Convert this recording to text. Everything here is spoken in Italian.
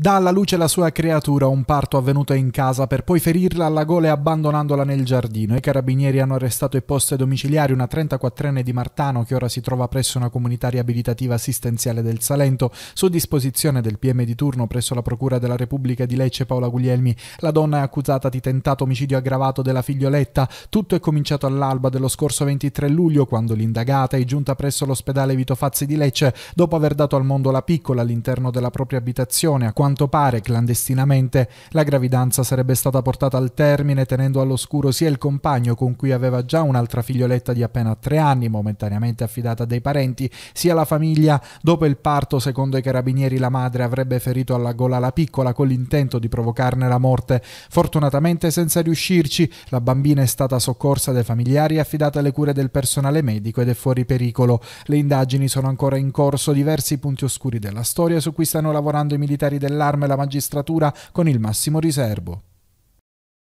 Dà alla luce la sua creatura un parto avvenuto in casa per poi ferirla alla gola e abbandonandola nel giardino. I carabinieri hanno arrestato e posto ai domiciliari una 34enne di Martano che ora si trova presso una comunità riabilitativa assistenziale del Salento, su disposizione del PM di turno presso la Procura della Repubblica di Lecce Paola Guglielmi. La donna è accusata di tentato omicidio aggravato della figlioletta. Tutto è cominciato all'alba dello scorso 23 luglio quando l'indagata è giunta presso l'ospedale Vito Fazzi di Lecce dopo aver dato al mondo la piccola all'interno della propria abitazione a quanto quanto pare clandestinamente, la gravidanza sarebbe stata portata al termine tenendo all'oscuro sia il compagno con cui aveva già un'altra figlioletta di appena tre anni, momentaneamente affidata dai parenti, sia la famiglia. Dopo il parto, secondo i carabinieri, la madre avrebbe ferito alla gola la piccola con l'intento di provocarne la morte. Fortunatamente senza riuscirci, la bambina è stata soccorsa dai familiari e affidata alle cure del personale medico ed è fuori pericolo. Le indagini sono ancora in corso, diversi punti oscuri della storia su cui stanno lavorando i militari dell'Arma all'arma e la magistratura con il massimo riservo.